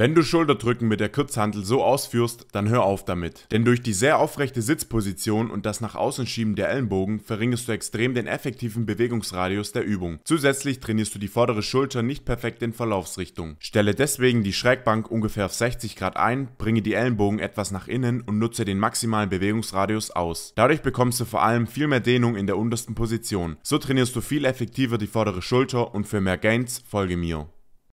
Wenn du Schulterdrücken mit der Kurzhantel so ausführst, dann hör auf damit. Denn durch die sehr aufrechte Sitzposition und das nach außen schieben der Ellenbogen verringerst du extrem den effektiven Bewegungsradius der Übung. Zusätzlich trainierst du die vordere Schulter nicht perfekt in Verlaufsrichtung. Stelle deswegen die Schrägbank ungefähr auf 60 Grad ein, bringe die Ellenbogen etwas nach innen und nutze den maximalen Bewegungsradius aus. Dadurch bekommst du vor allem viel mehr Dehnung in der untersten Position. So trainierst du viel effektiver die vordere Schulter und für mehr Gains folge mir.